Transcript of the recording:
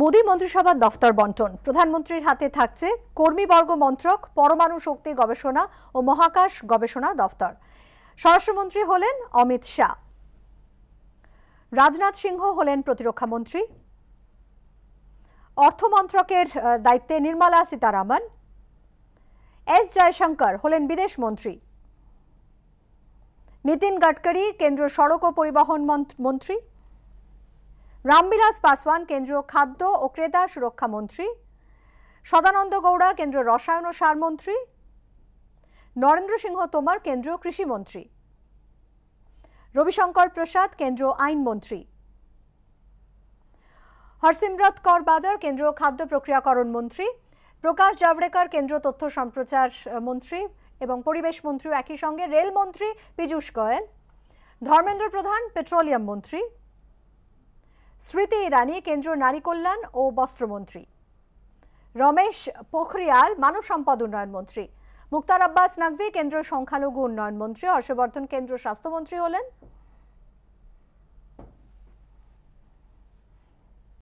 মোদী মন্ত্রিসভা দফতর বন্টন প্রধানমন্ত্রীর হাতে থাকছে কর্মীবর্গ মন্ত্রক পরমাণু শক্তি গবেষণা ও মহাকাশ গবেষণা দফতর স্বরাষ্ট্রমন্ত্রী হলেন অমিত শাহ রাজনাথ সিংহ হলেন প্রতিরক্ষা মন্ত্রী অর্থ মন্ত্রকের দায়িত্বে নির্মলা সীতারামন এস জয়শঙ্কর হলেন বিদেশ মন্ত্রী নীতিন গাডকারি কেন্দ্র সড়ক ও পরিবহন মন্ত্রী রামবিলাস পাসওয়ান কেন্দ্রীয় খাদ্য ও ক্রেতা সুরক্ষা মন্ত্রী সদানন্দ গৌড়া কেন্দ্রীয় রসায়ন ও সার মন্ত্রী নরেন্দ্র সিংহ তোমার কেন্দ্রীয় কৃষিমন্ত্রী রবিশঙ্কর প্রসাদ কেন্দ্রীয় আইনমন্ত্রী হরসিমরত কর বাদর কেন্দ্রীয় খাদ্য প্রক্রিয়াকরণ মন্ত্রী প্রকাশ জাভড়েকর কেন্দ্রীয় তথ্য সম্প্রচার মন্ত্রী এবং পরিবেশ মন্ত্রী একই সঙ্গে রেলমন্ত্রী পীযূষ গোয়েল ধর্মেন্দ্র প্রধান পেট্রোলিয়াম মন্ত্রী স্মৃতি ইরানি কেন্দ্রীয় নারী কল্যাণ ও বস্ত্রমন্ত্রী রমেশ পোখরিয়াল মানব সম্পদ উন্নয়ন মন্ত্রী মুক্তার আব্বাস নাকভি কেন্দ্রীয় সংখ্যালঘু উন্নয়ন মন্ত্রী হর্ষবর্ধন কেন্দ্রীয় স্বাস্থ্যমন্ত্রী হলেন